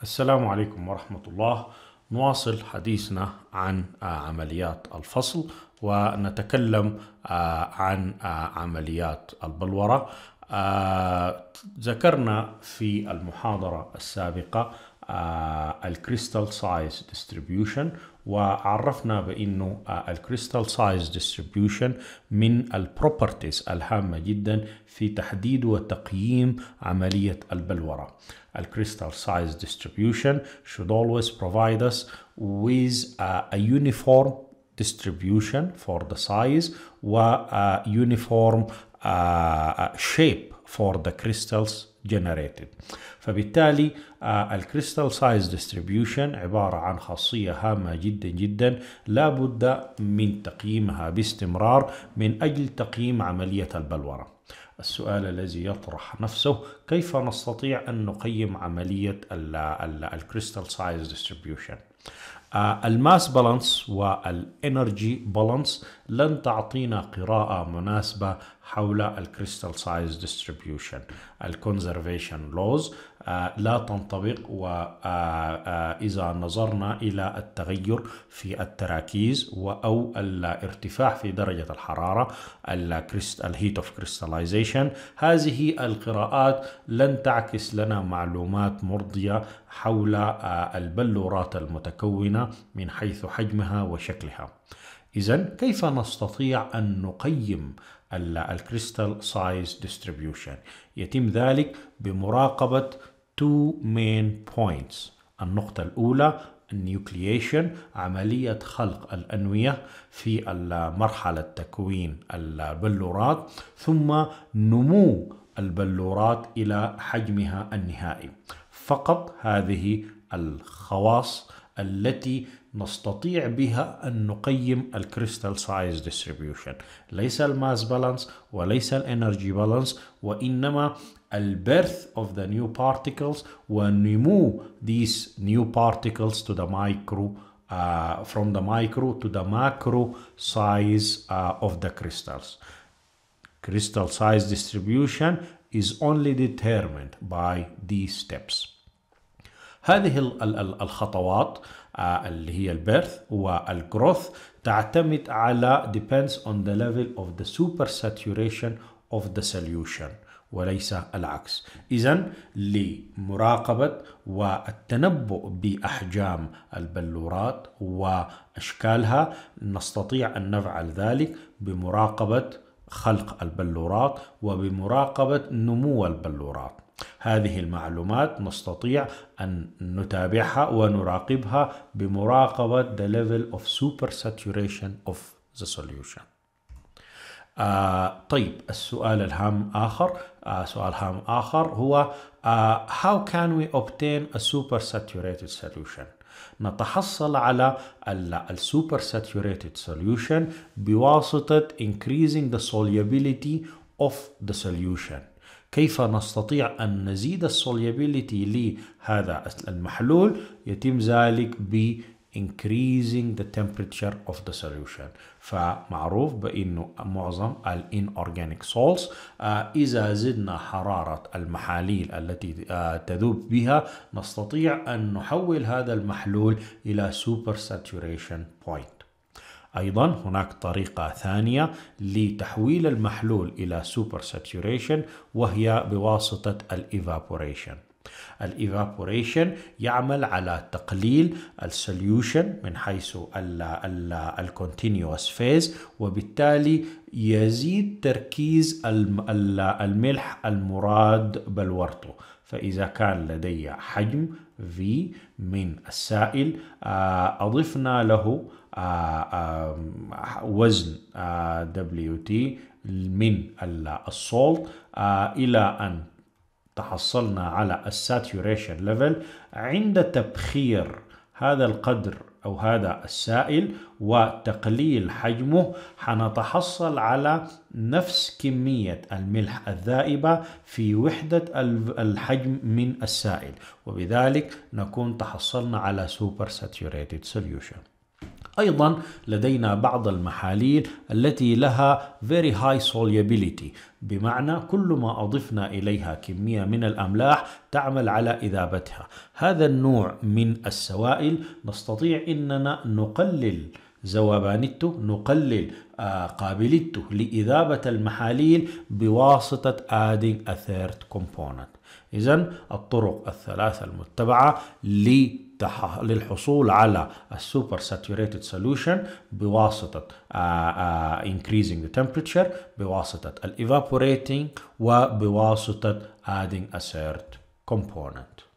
السلام عليكم ورحمة الله نواصل حديثنا عن آه، عمليات الفصل ونتكلم آه، عن آه، عمليات البلورة ذكرنا في المحاضرة السابقة الكريستال سايز ديستريبيوشن وعرفنا بانه الكريستال سايز ديستريبيوشن من البروبرتيز الهامه جدا في تحديد وتقييم عمليه البلوره. الكريستال سايز ديستريبيوشن should always provide us with a uniform distribution for the size و آه، uniform آه، آه، shape for the crystals generated فبالتالي الكريستال سايز ديستريبيوشن عبارة عن خاصية هامة جدا جدا لابد من تقييمها باستمرار من أجل تقييم عملية البلورة السؤال الذي يطرح نفسه كيف نستطيع أن نقيم عملية الكريستال سايز ديستريبيوشن الماس بالانس والانرجي بالانس لن تعطينا قراءة مناسبة حول الكريستال سايز ديستريبيوشن الكونزرفيشن لوز لا تنطبق وإذا آه، آه، نظرنا إلى التغير في التراكيز أو الارتفاع في درجة الحرارة الهيت اوف كريستاليزيشن هذه القراءات لن تعكس لنا معلومات مرضية حول آه، البلورات المتكونة من حيث حجمها وشكلها إذا كيف نستطيع أن نقيم الكريستال سايز ديستريبيوشن يتم ذلك بمراقبة تو مين بوينتس النقطة الأولى النيوكليشن عملية خلق الأنوية في مرحلة تكوين البلورات ثم نمو البلورات إلى حجمها النهائي فقط هذه الخواص التي نستطيع بها أن نقيم الكريستال سايز ديستريبيوشن ليس الماس بالانس وليس الانرجي بالانس وإنما البيرث of the new particles ونمو these new particles to the micro uh, from the micro to the macro size uh, of the crystals. Crystal size distribution is only determined by these steps. هذه الخطوات uh, آه، اللي هي البيرث والجروث تعتمد على depends on the level of the super saturation of the solution وليس العكس إذا لمراقبة والتنبؤ بأحجام البلورات وأشكالها نستطيع أن نفعل ذلك بمراقبة خلق البلورات وبمراقبة نمو البلورات هذه المعلومات نستطيع أن نتابعها ونراقبها بمراقبة the level of super saturation of the solution آه طيب السؤال الهام آخر آه سؤال هام آخر هو آه how can we obtain a super saturated solution نتحصل على ال super saturated solution بواسطة increasing the solubility of the solution كيف نستطيع أن نزيد الصوليابيليتي لهذا المحلول يتم ذلك ب increasing the temperature of the solution فمعروف بأنه معظم ال inorganic salts آه إذا زدنا حرارة المحاليل التي آه تذوب بها نستطيع أن نحول هذا المحلول إلى super saturation point أيضا هناك طريقة ثانية لتحويل المحلول إلى سوبر ساتوريشن وهي بواسطة الإيفابوريشن الايفابوريشن يعمل على تقليل السوليوشن من حيث الكونتينيوس فيز وبالتالي يزيد تركيز الملح المراد بلورته فإذا كان لدي حجم V من السائل آه، أضفنا له آه، آه، وزن دبليو آه، تي من الصولت إلى أن تحصلنا على الساتوريشن ليفل عند تبخير هذا القدر أو هذا السائل وتقليل حجمه حنتحصل على نفس كمية الملح الذائبة في وحدة الحجم من السائل وبذلك نكون تحصلنا على سوبر ساتوريتد سوليوشن أيضا لدينا بعض المحاليل التي لها very high solubility بمعنى كل ما أضفنا إليها كمية من الأملاح تعمل على إذابتها هذا النوع من السوائل نستطيع أننا نقلل ذوبانته نقلل آه، قابلته لإذابة المحاليل بواسطة adding a third component إذا الطرق الثلاثة المتبعة للحصول على السوبر saturated solution بواسطة increasing the temperature بواسطة evaporating وبواسطة adding a third component.